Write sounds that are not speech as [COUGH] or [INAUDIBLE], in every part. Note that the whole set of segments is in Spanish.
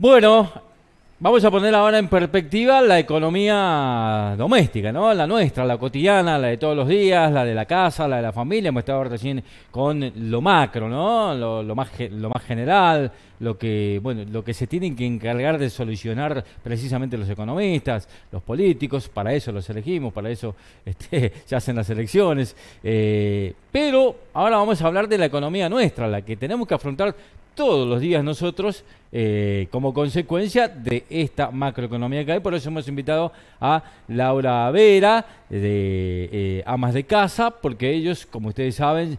Bueno, vamos a poner ahora en perspectiva la economía doméstica, ¿no? La nuestra, la cotidiana, la de todos los días, la de la casa, la de la familia. Hemos estado recién con lo macro, ¿no? Lo, lo más, lo más general, lo que, bueno, lo que se tienen que encargar de solucionar precisamente los economistas, los políticos, para eso los elegimos, para eso [LAUGHS] este, se hacen las elecciones. Eh, pero ahora vamos a hablar de la economía nuestra, la que tenemos que afrontar todos los días nosotros eh, como consecuencia de esta macroeconomía que hay. Por eso hemos invitado a Laura Vera de eh, Amas de Casa, porque ellos, como ustedes saben,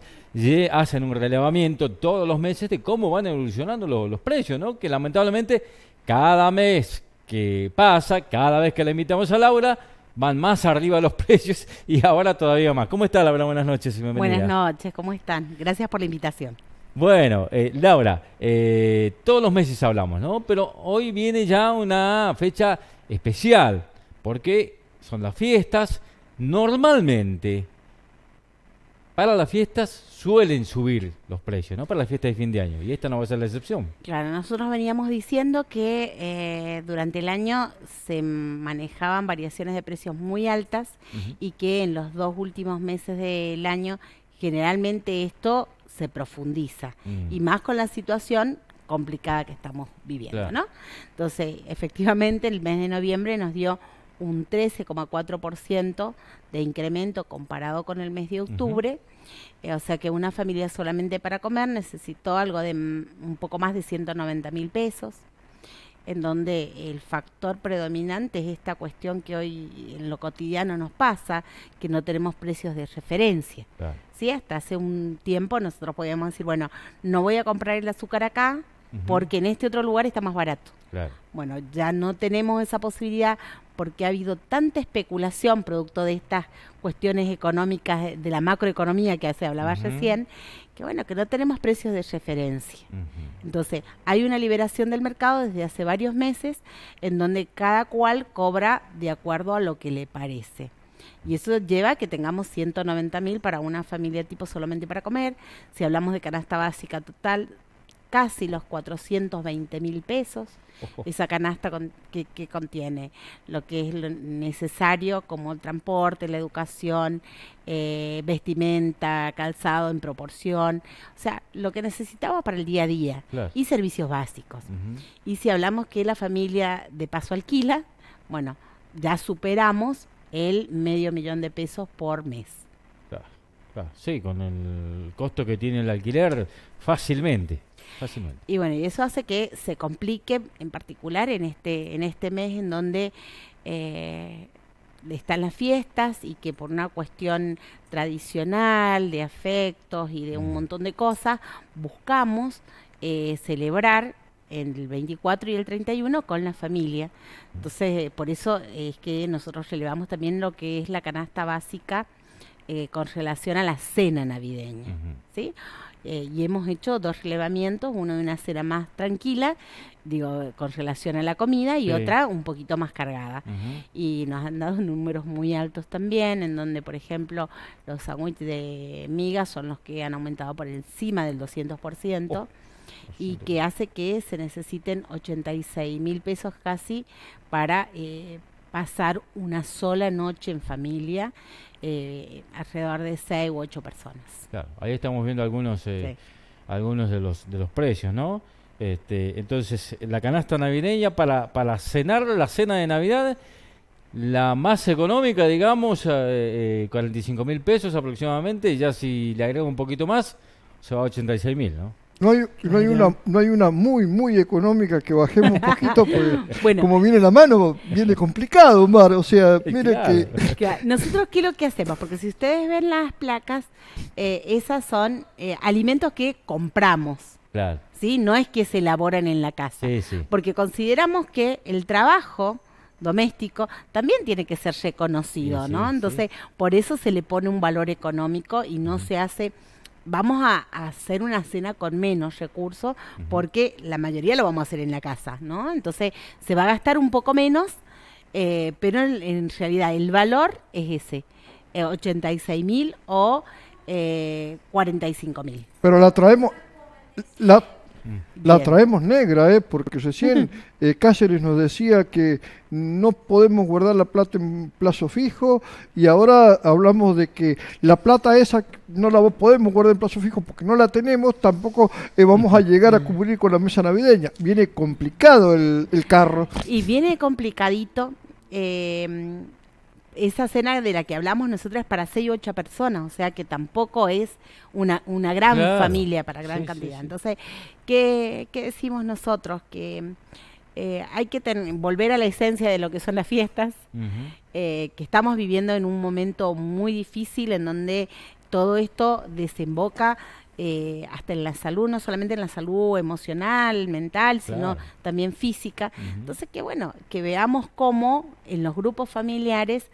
hacen un relevamiento todos los meses de cómo van evolucionando los, precios, ¿no? Que lamentablemente cada mes que pasa, cada vez que la invitamos a Laura, van más arriba los [LAUGHS] precios y ahora todavía más. ¿Cómo está Laura? Buenas noches. Bienvenida. Buenas noches, ¿cómo están? Gracias por la invitación. Bueno, eh, Laura, eh, todos los meses hablamos, ¿no? Pero hoy viene ya una fecha especial, porque son las fiestas. Normalmente, para las fiestas suelen subir los precios, ¿no? Para las fiestas de fin de año, y esta no va a ser la excepción. Claro, nosotros veníamos diciendo que eh, durante el año se manejaban variaciones de precios muy altas y que en los dos últimos meses del año generalmente esto se profundiza. Mm. Y más con la situación complicada que estamos viviendo, ¿no? Entonces, efectivamente, el mes de noviembre nos dio un 13,4% de incremento comparado con el mes de octubre. Eh, o sea que una familia solamente para comer necesitó algo de un poco más de 190 mil pesos en donde el factor predominante es esta cuestión que hoy en lo cotidiano nos pasa, que no tenemos precios de referencia. Hasta hace un tiempo nosotros podíamos decir, bueno, no voy a comprar el azúcar acá porque en este otro lugar está más barato. Bueno, ya no tenemos esa posibilidad porque ha habido tanta especulación producto de estas cuestiones económicas, de la macroeconomía que se hablaba recién, que bueno, que no tenemos precios de referencia. Entonces, hay una liberación del mercado desde hace varios meses en donde cada cual cobra de acuerdo a lo que le parece. Y eso lleva a que tengamos 190 mil para una familia tipo solamente para comer. Si hablamos de canasta básica total, casi los 420 mil pesos, esa canasta que, contiene lo que es lo necesario como el transporte, la educación, eh, vestimenta, calzado en proporción, o sea, lo que necesitaba para el día a día y servicios básicos. Y si hablamos que la familia de paso alquila, bueno, ya superamos el medio millón de pesos por mes. claro. Sí, con el costo que tiene el alquiler, fácilmente. Y bueno, y eso hace que se complique, en particular en este, en este mes en donde eh, están las fiestas y que por una cuestión tradicional, de afectos y de un mm. montón de cosas, buscamos eh, celebrar el 24 y el 31 con la familia. Mm. Entonces, eh, por eso es que nosotros relevamos también lo que es la canasta básica con relación a la cena navideña. ¿sí? Eh, y hemos hecho dos relevamientos, uno de una cena más tranquila, digo, con relación a la comida, y otra un poquito más cargada. Y nos han dado números muy altos también, en donde, por ejemplo, los sándwiches de migas son los que han aumentado por encima del 200%. y que hace que se necesiten 86 mil pesos casi para eh, pasar una sola noche en familia, eh, alrededor de seis u ocho personas. Claro, ahí estamos viendo algunos, eh, algunos de, los, de los precios, ¿no? Este, entonces, eh, la canasta navideña para, para cenar, la cena de Navidad, la más económica, digamos, eh, 45 mil pesos aproximadamente, y ya si le agrego un poquito más, se va a 86 mil, ¿no? No hay, no hay, una, no hay una muy, muy económica que bajemos un poquito, [LAUGHS] porque como viene la mano, viene complicado, Omar. O sea, mire que... Nosotros, ¿qué es lo que hacemos? Porque si ustedes ven las placas, eh, esas son eh, alimentos que compramos. Claro. ¿sí? No es que se elaboran en la casa. Porque consideramos que el trabajo doméstico también tiene que ser reconocido, ¿no? Entonces, por eso se le pone un valor económico y no se hace vamos a, hacer una cena con menos recursos porque la mayoría lo vamos a hacer en la casa, ¿no? Entonces se va a gastar un poco menos, eh, pero en, realidad el valor es ese, 86 eh, mil o eh, 45 mil. Pero la traemos, la la traemos negra, ¿eh? porque recién eh, Cáceres nos decía que no podemos guardar la plata en plazo fijo y ahora hablamos de que la plata esa no la podemos guardar en plazo fijo porque no la tenemos, tampoco eh, vamos a llegar a cubrir con la mesa navideña. Viene complicado el, el carro. Y viene complicadito. Eh, esa cena de la que hablamos nosotras para seis o 8 personas, o sea que tampoco es una, una gran familia para gran cantidad. Entonces, ¿qué, decimos nosotros? Que eh, hay que volver a la esencia de lo que son las fiestas, eh, que estamos viviendo en un momento muy difícil en donde todo esto desemboca eh, hasta en la salud, no solamente en la salud emocional, mental, sino también física. Entonces, que bueno, que veamos cómo en los grupos familiares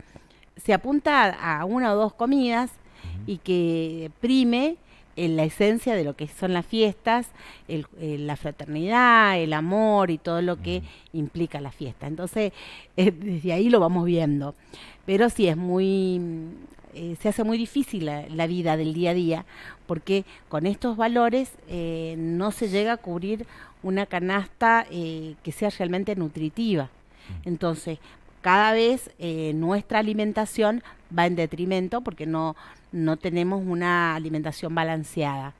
se apunta a, una o dos comidas y que prime en la esencia de lo que son las fiestas, eh, la fraternidad, el amor y todo lo que implica la fiesta. Entonces, [LAUGHS] eh, desde ahí lo vamos viendo. Pero sí es muy eh, se hace muy difícil la, vida del día a día, porque con estos valores eh, no se llega a cubrir una canasta eh, que sea realmente nutritiva. Mm. Entonces, cada vez nuestra alimentación va en detrimento porque no, no tenemos una alimentación balanceada.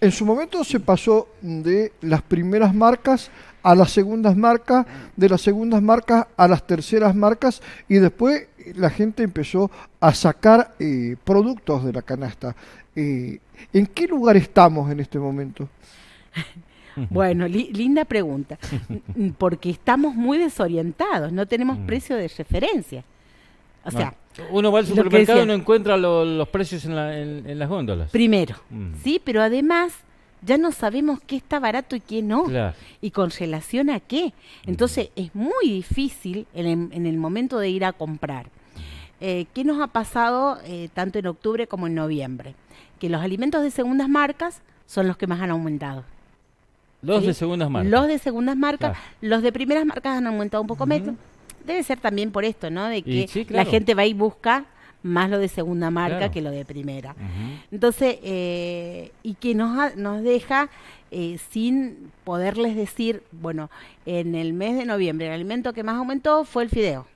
En su momento se pasó de las primeras marcas a las segundas marcas, de las segundas marcas a las terceras marcas y después la gente empezó a sacar eh, productos de la canasta. Eh, ¿En qué lugar estamos en este momento? [LAUGHS] Bueno, linda pregunta, porque estamos muy desorientados, no tenemos mm. precio de referencia. O sea, uno va al supermercado y no encuentra los precios en, las góndolas. Primero, mm. sí, pero además ya no sabemos qué está barato y qué no, y con relación a qué. Entonces es muy difícil en, el momento de ir a comprar. Eh, ¿Qué nos ha pasado eh, tanto en octubre como en noviembre? Que los alimentos de segundas marcas son los que más han aumentado. Los de segundas marcas. Los de segundas marcas. Los de primeras marcas han aumentado un poco menos. Debe ser también por esto, ¿no? De que la gente va y busca más lo de segunda marca que lo de primera. Entonces, eh, y que nos, nos deja eh, sin poderles decir, bueno, en el mes de noviembre el alimento que más aumentó fue el fideo,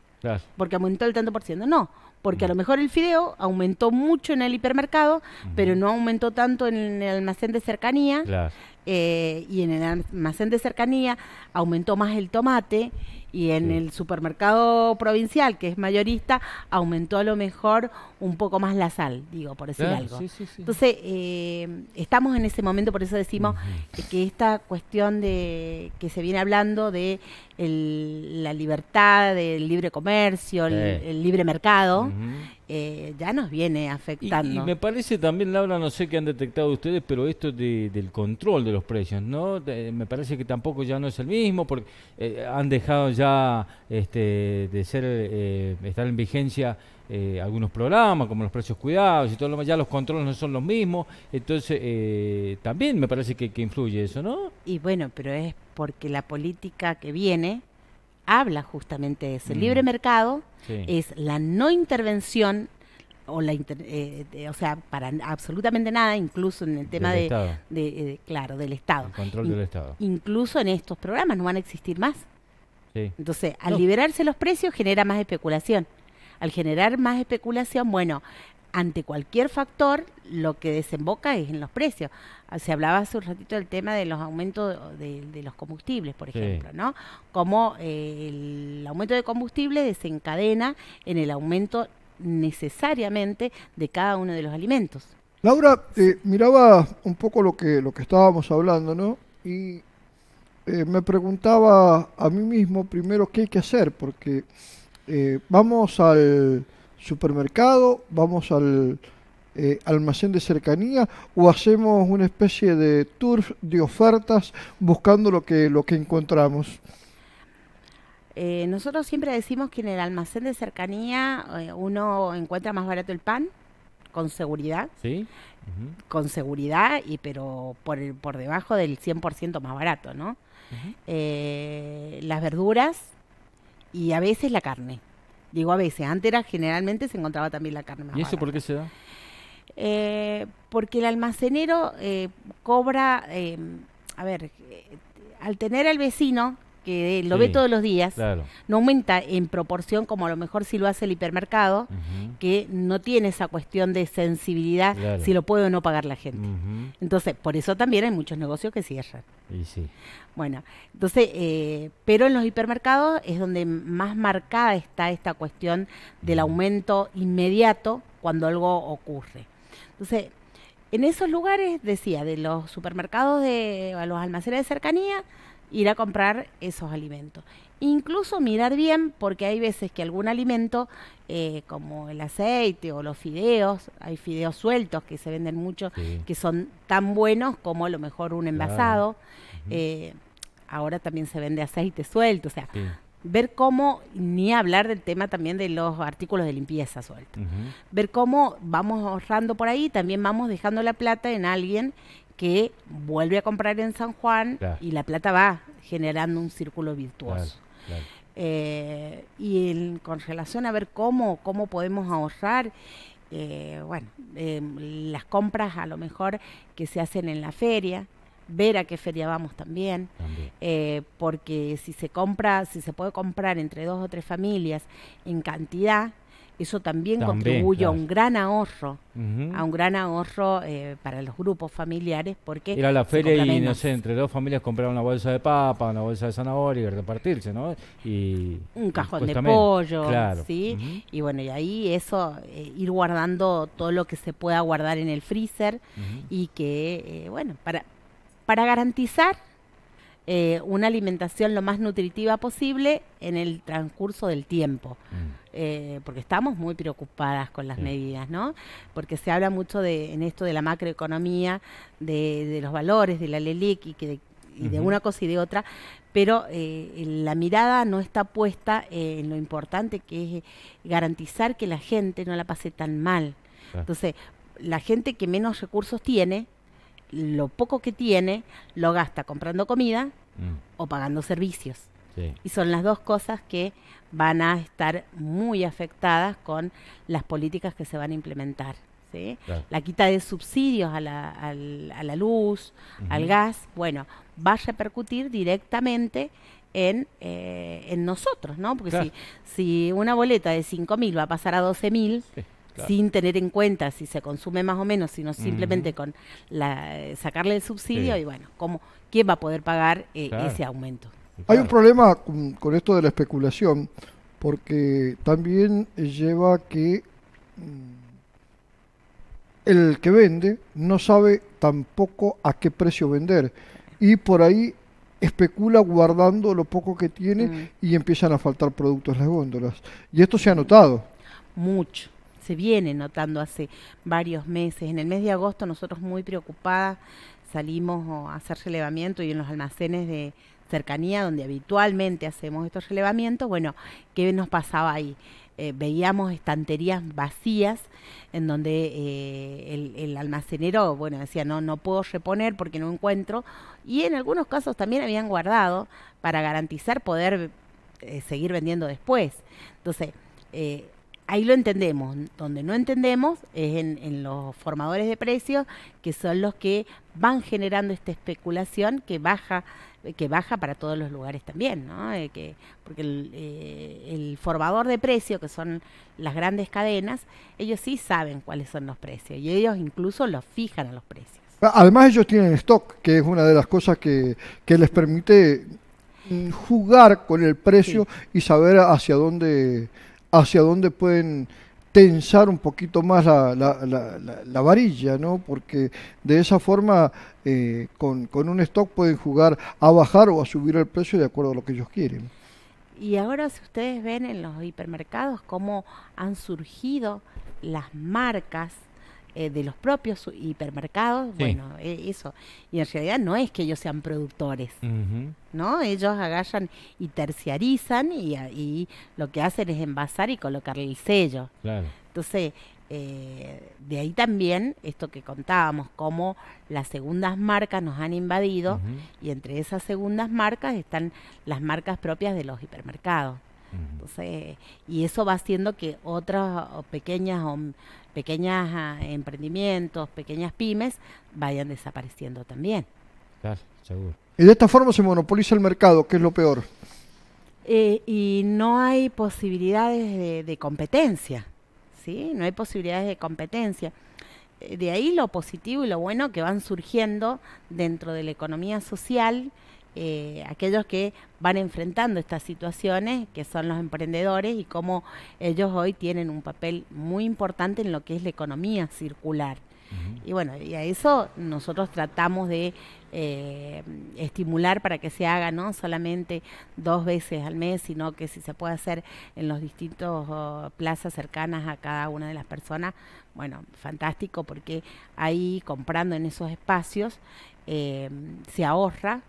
porque aumentó el tanto por ciento. No, porque a lo mejor el fideo aumentó mucho en el hipermercado, pero no aumentó tanto en el almacén de cercanía. Eh, y en el almacén de cercanía aumentó más el tomate y en el supermercado provincial, que es mayorista, aumentó a lo mejor un poco más la sal, digo, por decir algo. Entonces, eh, estamos en ese momento, por eso decimos que esta cuestión de que se viene hablando de la libertad, del libre comercio, el, libre mercado, eh, ya nos viene afectando. Y, me parece también, Laura, no sé qué han detectado ustedes, pero esto del control de los precios, ¿no? me parece que tampoco ya no es el mismo, porque eh, han dejado ya este, de ser, estar en vigencia eh, algunos programas, como los precios cuidados y todo lo más, ya los controles no son los mismos, entonces eh, también me parece que, influye eso, ¿no? Y bueno, pero es porque la política que viene habla justamente de ese mm. libre mercado es la no intervención o la eh, o sea para absolutamente nada incluso en el tema del de, claro del estado el control del estado incluso en estos programas no van a existir más entonces al liberarse los precios genera más especulación al generar más especulación, bueno, ante cualquier factor, lo que desemboca es en los precios. Ah, se hablaba hace un ratito del tema de los aumentos de, los combustibles, por ejemplo, ¿no? Cómo eh, el aumento de combustible desencadena en el aumento necesariamente de cada uno de los alimentos. Laura, eh, miraba un poco lo que, lo que estábamos hablando, ¿no? Y eh, me preguntaba a mí mismo primero qué hay que hacer, porque eh, vamos al supermercado, vamos al eh, almacén de cercanía o hacemos una especie de tour de ofertas buscando lo que, lo que encontramos. Eh, nosotros siempre decimos que en el almacén de cercanía uno encuentra más barato el pan, con seguridad. Sí. Con seguridad, y pero por, por debajo del 100% más barato, ¿no? las verduras y a veces la carne. Digo a veces, antes era generalmente se encontraba también la carne. ¿Y eso por qué se da? Eh, porque el almacenero eh, cobra, eh, a ver, al tener al vecino lo ve todos los días, no aumenta en proporción como a lo mejor si lo hace el hipermercado, que no tiene esa cuestión de sensibilidad si lo puede o no pagar la gente. Entonces, por eso también hay muchos negocios que cierran. Bueno, entonces, eh, pero en los hipermercados es donde más marcada está esta cuestión del aumento inmediato cuando algo ocurre. Entonces, en esos lugares, decía, de los supermercados de, los almacenes de cercanía, ir a comprar esos alimentos. Incluso mirar bien, porque hay veces que algún alimento, eh, como el aceite o los fideos, hay fideos sueltos que se venden mucho, que son tan buenos como a lo mejor un envasado. Eh, ahora también se vende aceite suelto, o sea, ver cómo, ni hablar del tema también de los artículos de limpieza sueltos, ver cómo vamos ahorrando por ahí, también vamos dejando la plata en alguien que vuelve a comprar en San Juan y la plata va generando un círculo virtuoso. Eh, y en con relación a ver cómo, cómo podemos ahorrar, eh, bueno, em, las compras a lo mejor que se hacen en la feria, ver a qué feria vamos también, eh, porque si se compra, si se puede comprar entre dos o tres familias en cantidad, eso también, contribuye a un gran ahorro, a un gran ahorro eh, para los grupos familiares porque... era la feria y, no sé, entre dos familias comprar una bolsa de papa, una bolsa de zanahoria y repartirse, ¿no? Y, un cajón de pollo, ¿sí? Y bueno, y ahí eso, eh, ir guardando todo lo que se pueda guardar en el freezer y que, eh, bueno, para, para garantizar eh, una alimentación lo más nutritiva posible en el transcurso del tiempo, mm. eh, porque estamos muy preocupadas con las medidas, ¿no? Porque se habla mucho de, en esto de la macroeconomía, de, los valores, de la LELIC y, de, una cosa y de otra, pero eh, la mirada no está puesta en lo importante que es garantizar que la gente no la pase tan mal. Entonces, la gente que menos recursos tiene, lo poco que tiene lo gasta comprando comida mm. o pagando servicios. Y son las dos cosas que van a estar muy afectadas con las políticas que se van a implementar. ¿sí? La quita de subsidios a la, luz, al gas, bueno, va a repercutir directamente en, eh, en nosotros, ¿no? Porque si, una boleta de 5.000 va a pasar a 12.000... mil sin tener en cuenta si se consume más o menos, sino simplemente con la, eh, sacarle el subsidio y bueno, ¿cómo, ¿quién va a poder pagar eh, ese aumento? Hay un problema con, esto de la especulación, porque también lleva que mm, el que vende no sabe tampoco a qué precio vender y por ahí especula guardando lo poco que tiene mm. y empiezan a faltar productos en las góndolas. Y esto se ha notado. Mucho se viene notando hace varios meses. En el mes de agosto nosotros muy preocupadas salimos a hacer relevamiento y en los almacenes de cercanía donde habitualmente hacemos estos relevamientos, bueno, ¿qué nos pasaba ahí? Eh, veíamos estanterías vacías en donde eh, el, almacenero, bueno, decía, no, no puedo reponer porque no encuentro. Y en algunos casos también habían guardado para garantizar poder eh, seguir vendiendo después. Entonces, ahí lo entendemos. Donde no entendemos es en, los formadores de precios, que son los que van generando esta especulación que baja que baja para todos los lugares también, ¿no? Eh, porque eh, el, formador de precios, que son las grandes cadenas, ellos sí saben cuáles son los precios y ellos incluso los fijan a los precios. Ah, además ellos tienen stock, que es una de las cosas que, les permite mm, jugar con el precio y saber hacia dónde hacia dónde pueden tensar un poquito más la, la, la, varilla, ¿no? Porque de esa forma eh, con, con un stock pueden jugar a bajar o a subir el precio de acuerdo a lo que ellos quieren. Y ahora si ustedes ven en los hipermercados cómo han surgido las marcas eh, de los propios hipermercados, bueno, e-, eso. Y en realidad no es que ellos sean productores, ¿no? Ellos agallan y terciarizan y, lo que hacen es envasar y colocarle el sello. Claro. Entonces, eh, de ahí también esto que contábamos, cómo las segundas marcas nos han invadido y entre esas segundas marcas están las marcas propias de los hipermercados. Entonces, y eso va haciendo que otras pequeñas pequeños ah, emprendimientos, pequeñas pymes, vayan desapareciendo también. Claro, seguro. Y de esta forma se monopoliza el mercado, que es lo peor. Eh, y no hay posibilidades de, de, competencia, ¿sí? No hay posibilidades de competencia. Eh, de ahí lo positivo y lo bueno que van surgiendo dentro de la economía social eh, aquellos que van enfrentando estas situaciones, que son los emprendedores, y cómo ellos hoy tienen un papel muy importante en lo que es la economía circular. Y bueno, y a eso nosotros tratamos de eh, estimular para que se haga no solamente dos veces al mes, sino que si se puede hacer en los distintos oh, plazas cercanas a cada una de las personas, bueno, fantástico porque ahí comprando en esos espacios eh, se ahorra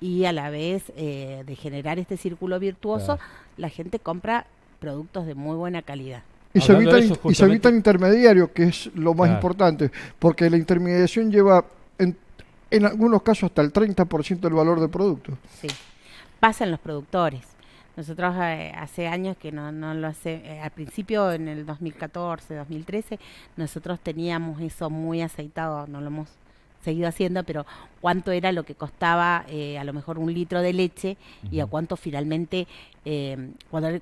y a la vez eh, de generar este círculo virtuoso, la gente compra productos de muy buena calidad. Y se, evitan, y intermediarios, que es lo más importante, porque la intermediación lleva en, algunos casos hasta el 30% del valor del producto. Sí, pasan los productores. Nosotros eh, hace años que no, no lo hace, eh, al principio en el 2014, 2013, nosotros teníamos eso muy aceitado, no lo hemos seguido haciendo, pero cuánto era lo que costaba eh, a lo mejor un litro de leche y a cuánto finalmente, eh,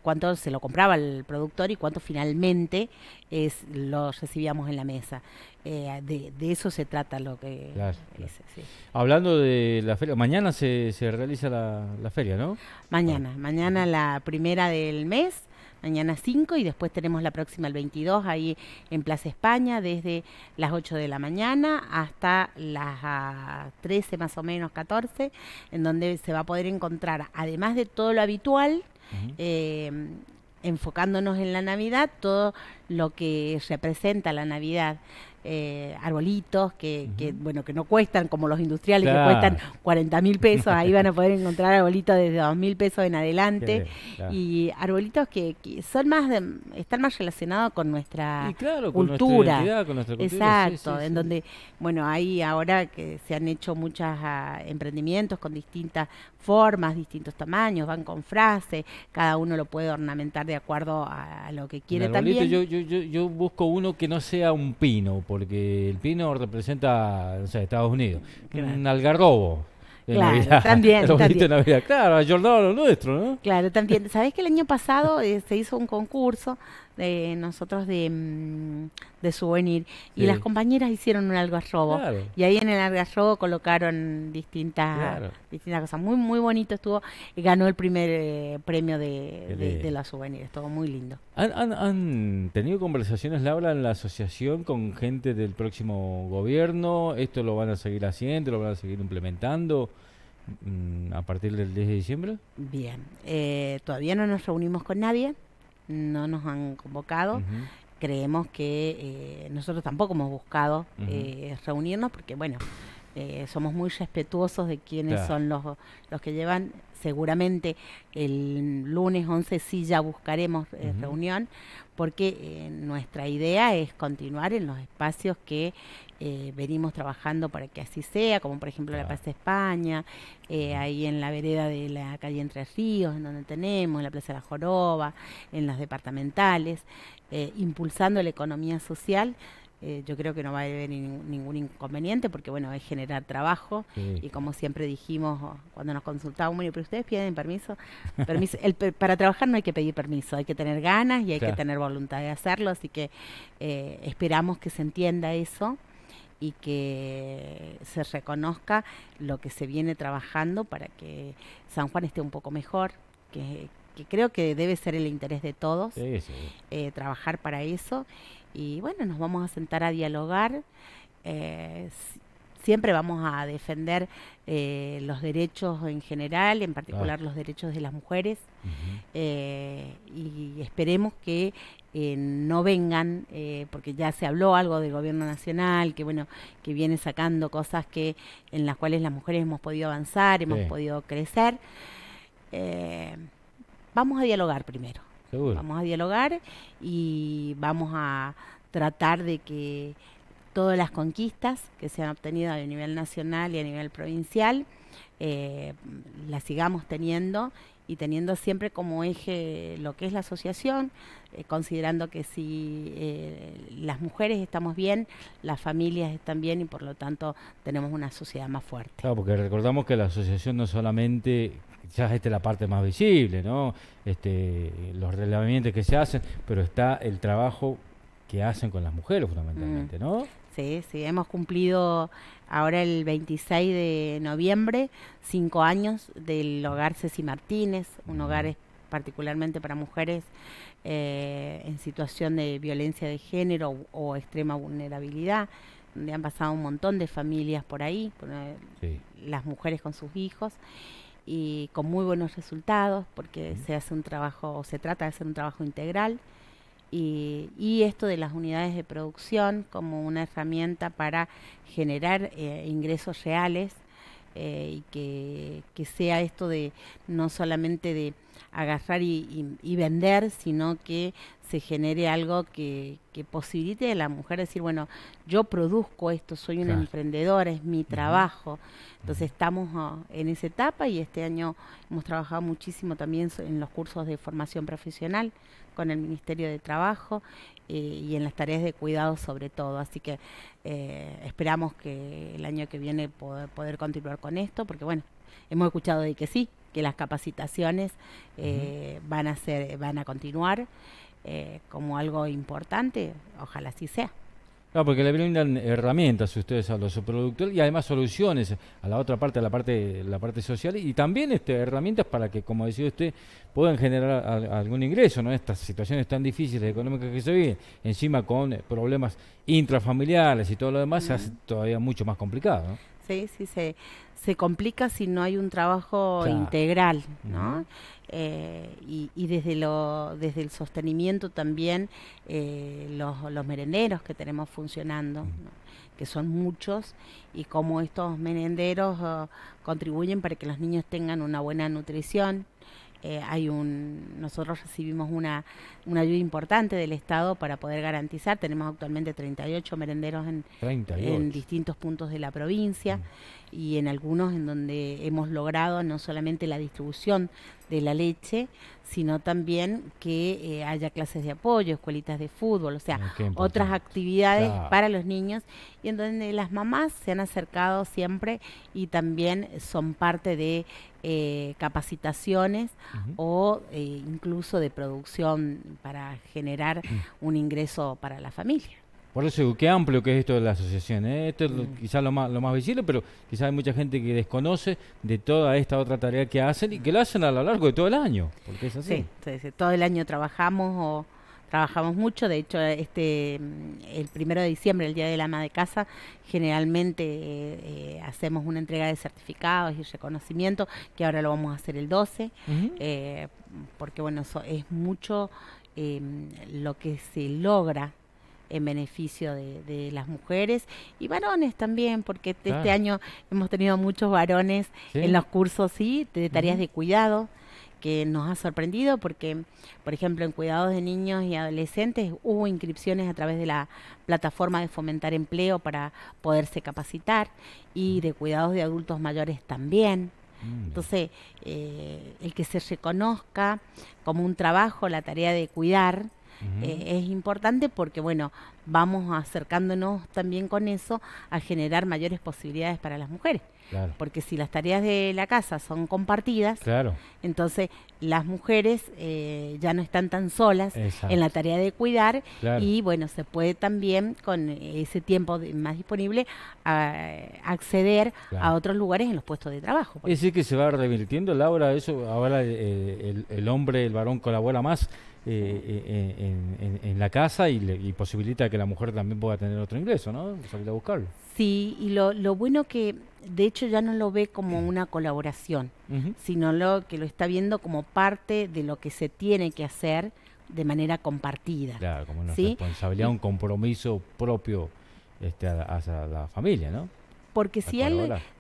cuánto, se lo compraba el productor y cuánto finalmente es, lo recibíamos en la mesa. Eh, de, eso se trata lo que Hablando de la feria, mañana se, se realiza la, feria, ¿no? Mañana, ah. mañana la primera del mes mañana 5 y después tenemos la próxima el 22 ahí en Plaza España desde las 8 de la mañana hasta las 13 ah, más o menos, 14, en donde se va a poder encontrar, además de todo lo habitual, eh, enfocándonos en la Navidad, todo lo que representa la Navidad, eh, arbolitos que, bueno, que no cuestan como los industriales que cuestan 40 [LAUGHS] mil pesos, ahí van a poder encontrar arbolitos desde 2 mil pesos en adelante y arbolitos que, son más de, están más relacionados con nuestra cultura. Con Exacto, en donde, bueno, ahí ahora que se han hecho muchos ah, emprendimientos con distintas formas, distintos tamaños, van con frases, cada uno lo puede ornamentar de acuerdo a, lo que quiere también. Yo, yo busco uno que no sea un pino, porque el pino representa o sea, Estados Unidos. Un algarrobo. Claro, también. [LAUGHS] también. Navidad. Claro, a lo nuestro, ¿no? Claro, también. ¿Sabés que el año pasado eh, se hizo un concurso eh, nosotros de, mm, de souvenir y las compañeras hicieron un algarrobo y ahí en el algarrobo colocaron distintas distintas cosas muy muy bonito estuvo y ganó el primer eh, premio de, de, de, los estuvo muy lindo ¿Han, han, tenido conversaciones Laura en la asociación con gente del próximo gobierno esto lo van a seguir haciendo lo van a seguir implementando mm, a partir del 10 de diciembre? Bien, eh, todavía no nos reunimos con nadie no nos han convocado. Creemos que eh, nosotros tampoco hemos buscado eh, reunirnos porque, bueno, eh, somos muy respetuosos de quienes son los, los que llevan. Seguramente el lunes 11 sí ya buscaremos eh, reunión, porque eh, nuestra idea es continuar en los espacios que venimos trabajando para que así sea, como por ejemplo la Plaza España, ahí en la vereda de la calle Entre Ríos, en donde tenemos, en la Plaza de la Joroba, en las departamentales, impulsando la economía social eh, yo creo que no va a haber ningún, inconveniente porque, bueno, es generar trabajo y como siempre dijimos cuando nos consultábamos, bueno, pero ustedes piden permiso. para trabajar no hay que pedir permiso, hay que tener ganas y hay que tener voluntad de hacerlo, así que eh, esperamos que se entienda eso y que se reconozca lo que se viene trabajando para que San Juan esté un poco mejor, que, creo que debe ser el interés de todos eh, trabajar para eso y bueno, nos vamos a sentar a dialogar. Eh, siempre vamos a defender eh, los derechos en general, en particular los derechos de las mujeres, eh, y esperemos que no vengan, porque ya se habló algo del gobierno nacional, que bueno, que viene sacando cosas que en las cuales las mujeres hemos podido avanzar, hemos podido crecer. vamos a dialogar primero. Vamos a dialogar y vamos a tratar de que todas las conquistas que se han obtenido a nivel nacional y a nivel provincial eh, las sigamos teniendo y teniendo siempre como eje lo que es la asociación, eh, considerando que si eh, las mujeres estamos bien, las familias están bien y por lo tanto tenemos una sociedad más fuerte. Claro, porque recordamos que la asociación no solamente quizás esta es la parte más visible, ¿no? Este, los relevamientos que se hacen, pero está el trabajo que hacen con las mujeres fundamentalmente, mm. ¿no? Sí, sí, hemos cumplido ahora el 26 de noviembre cinco años del hogar Ceci Martínez, un mm. hogar particularmente para mujeres eh, en situación de violencia de género o, extrema vulnerabilidad, donde han pasado un montón de familias por ahí, eh, las mujeres con sus hijos y con muy buenos resultados porque se hace un trabajo, o se trata de hacer un trabajo integral. Y, esto de las unidades de producción como una herramienta para generar eh, ingresos reales eh, y que, sea esto de no solamente de agarrar y, vender, sino que se genere algo que, posibilite a la mujer decir, bueno, yo produzco esto, soy una emprendedora, es mi trabajo. Entonces estamos ah, en esa etapa y este año hemos trabajado muchísimo también en los cursos de formación profesional con el Ministerio de Trabajo y en las tareas de cuidado sobre todo. Así que eh, esperamos que el año que viene poder, poder continuar con esto, porque bueno, hemos escuchado de que sí, que las capacitaciones eh, van a ser, van a continuar eh, como algo importante, ojalá así sea. Claro, ah, porque le brindan herramientas ustedes a los productores y además soluciones a la otra parte, a la parte, la parte social y también este, herramientas para que, como decía usted, puedan generar algún ingreso, ¿no? Estas situaciones tan difíciles económicas que se viven, encima con problemas intrafamiliares y todo lo demás, se mm. hace todavía mucho más complicado. ¿no? ¿sí? se, se complica si no hay un trabajo integral, ¿no? Eh, y, desde lo desde el sostenimiento también eh, los, los merenderos que tenemos funcionando, que son muchos, y cómo estos merenderos oh, contribuyen para que los niños tengan una buena nutrición, eh, hay un, nosotros recibimos una, ayuda importante del Estado para poder garantizar. Tenemos actualmente 38 merenderos en, en distintos puntos de la provincia mm. y en algunos en donde hemos logrado no solamente la distribución de la leche, sino también que eh, haya clases de apoyo, escuelitas de fútbol, o sea, ah, otras actividades para los niños y en donde las mamás se han acercado siempre y también son parte de eh, capacitaciones o eh, incluso de producción para generar mm. un ingreso para la familia. Por eso qué amplio que es esto de la asociación. ¿eh? Esto es mm. quizás lo más, lo más visible, pero quizás hay mucha gente que desconoce de toda esta otra tarea que hacen y que lo hacen a lo largo de todo el año, porque es así. Sí, todo el año trabajamos o trabajamos mucho. De hecho, este mm, el primero de diciembre, el día del ama de casa, generalmente eh, hacemos una entrega de certificados y reconocimiento, que ahora lo vamos a hacer el 12, eh, porque bueno, eso es mucho em, lo que se logra en beneficio de, las mujeres y varones también, porque este año hemos tenido muchos varones en los cursos, sí, de tareas de cuidado que nos ha sorprendido porque, por ejemplo, en cuidados de niños y adolescentes hubo inscripciones a través de la plataforma de fomentar empleo para poderse capacitar y de cuidados de adultos mayores también. Mm, Entonces, eh, el que se reconozca como un trabajo la tarea de cuidar eh, es importante porque, bueno, vamos acercándonos también con eso a generar mayores posibilidades para las mujeres. Porque si las tareas de la casa son compartidas, entonces las mujeres eh, ya no están tan solas en la tarea de cuidar y bueno, se puede también con ese tiempo más disponible acceder a otros lugares en los puestos de trabajo. Es decir, que se va revirtiendo, Laura, eso ahora eh, el, el hombre, el varón colabora más eh, eh, en, la casa y, posibilita que la mujer también pueda tener otro ingreso, ¿no? a buscarlo. Sí, y lo, lo bueno que de hecho ya no lo ve como una colaboración, sino lo que lo está viendo como parte de lo que se tiene que hacer de manera compartida. Claro, como una responsabilidad, un compromiso propio este, hacia la familia, ¿no? Porque si,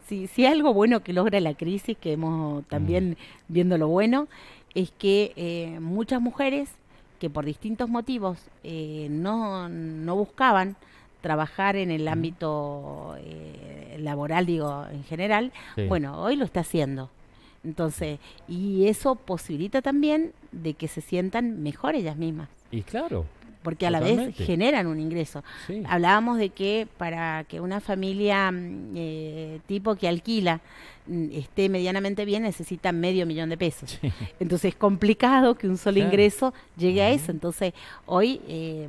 si, si, algo bueno que logra la crisis, que hemos también viendo lo bueno, es que eh, muchas mujeres que por distintos motivos eh, no, no buscaban trabajar en el ámbito eh, laboral, digo, en general, bueno, hoy lo está haciendo. Entonces, y eso posibilita también de que se sientan mejor ellas mismas. Y claro, porque a la vez generan un ingreso. Hablábamos de que para que una familia mm, eh, tipo que alquila mm, esté medianamente bien necesita medio millón de pesos. Entonces es complicado que un solo ingreso llegue a eso. Entonces hoy eh,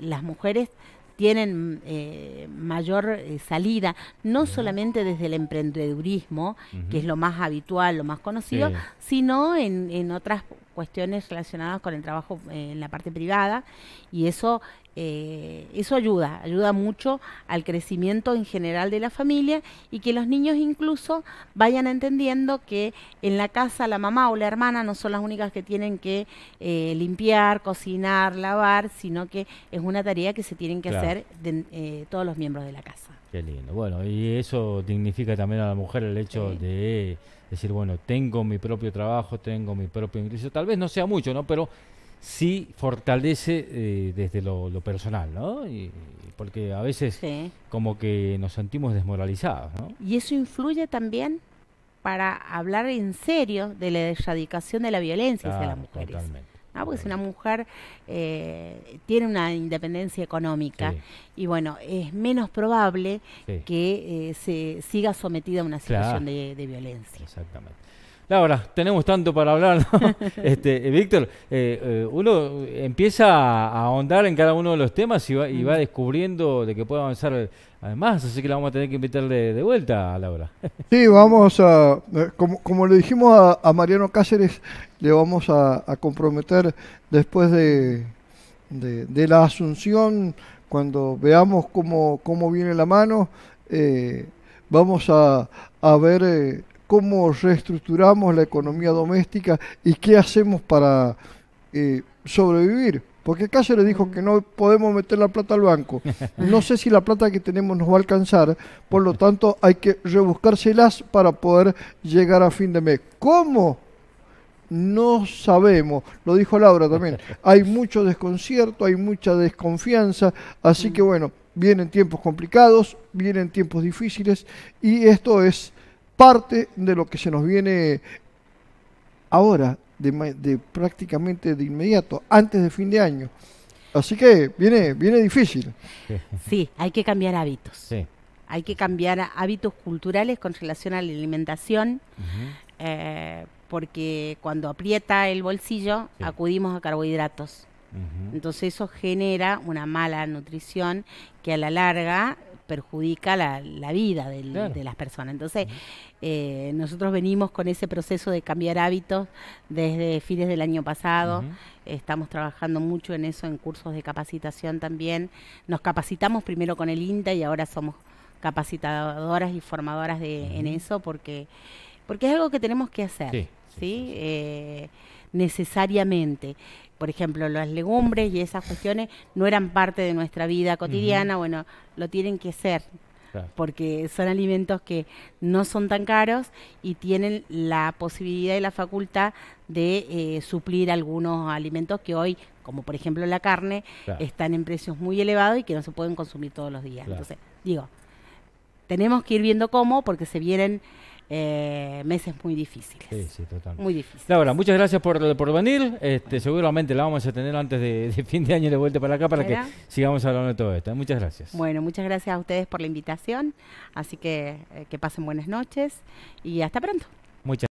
las mujeres tienen eh, mayor salida, no solamente desde el emprendedurismo, que es lo más habitual, lo más conocido, sino en, en, otras cuestiones relacionadas con el trabajo eh, en la parte privada y eso, eh, eso ayuda, ayuda mucho al crecimiento en general de la familia y que los niños incluso vayan entendiendo que en la casa la mamá o la hermana no son las únicas que tienen que eh, limpiar, cocinar, lavar, sino que es una tarea que se tienen que hacer de, todos los miembros de la casa. Qué lindo. Bueno, y eso dignifica también a la mujer el hecho de decir, bueno, tengo mi propio trabajo, tengo mi propio ingreso, tal vez no sea mucho, ¿no? Pero sí fortalece eh, desde lo, personal, ¿no? Y, porque a veces como que nos sentimos desmoralizados, ¿no? Y eso influye también para hablar en serio de la erradicación de la violencia hacia las mujeres. Totalmente porque si una mujer eh, tiene una independencia económica y bueno, es menos probable que eh, se siga sometida a una situación de, de violencia. Exactamente. Laura, tenemos tanto para hablar, [LAUGHS] este, eh, Víctor, eh, eh, uno empieza a ahondar en cada uno de los temas y va, descubriendo de que puede avanzar además, así que la vamos a tener que invitarle de, vuelta a Laura. [LAUGHS] sí, vamos a, como, le dijimos a, Mariano Cáceres, le vamos a, comprometer después de, la asunción, cuando veamos cómo, viene la mano, vamos a, a ver cómo reestructuramos la economía doméstica y qué hacemos para eh, sobrevivir. Porque Cáceres dijo que no podemos meter la plata al banco. No sé si la plata que tenemos nos va a alcanzar, por lo tanto hay que rebuscárselas para poder llegar a fin de mes. ¿Cómo? No sabemos, lo dijo Laura también. Hay mucho desconcierto, hay mucha desconfianza, así que bueno, vienen tiempos complicados, vienen tiempos difíciles y esto es parte de lo que se nos viene ahora, de, prácticamente de inmediato, antes de fin de año. Así que viene, viene difícil. [LAUGHS] Sí, hay que cambiar hábitos. Sí. Hay que cambiar hábitos culturales con relación a la alimentación, eh, porque cuando aprieta el bolsillo acudimos a carbohidratos. Entonces eso genera una mala nutrición que a la larga perjudica la, la vida de las personas. Entonces, eh, nosotros venimos con ese proceso de cambiar hábitos desde fines del año pasado. Estamos trabajando mucho en eso, en cursos de capacitación también. Nos capacitamos primero con el INTA y ahora somos capacitadoras y formadoras de, en eso porque, porque es algo que tenemos que hacer. Sí, ¿sí? Eh, necesariamente. Por ejemplo, las legumbres y esas cuestiones no eran parte de nuestra vida cotidiana, bueno, lo tienen que ser, porque son alimentos que no son tan caros y tienen la posibilidad y la facultad de eh, suplir algunos alimentos que hoy, como por ejemplo la carne, están en precios muy elevados y que no se pueden consumir todos los días. Entonces, digo, tenemos que ir viendo cómo, porque se vienen eh, meses muy difíciles. Sí, sí, totalmente. Muy difíciles. Laura, muchas gracias por, venir. Este, seguramente la vamos a tener antes de, fin de año de vuelta para acá para que sigamos hablando de todo esto. Muchas gracias. Bueno, muchas gracias a ustedes por la invitación. Así que eh, que pasen buenas noches y hasta pronto. Muchas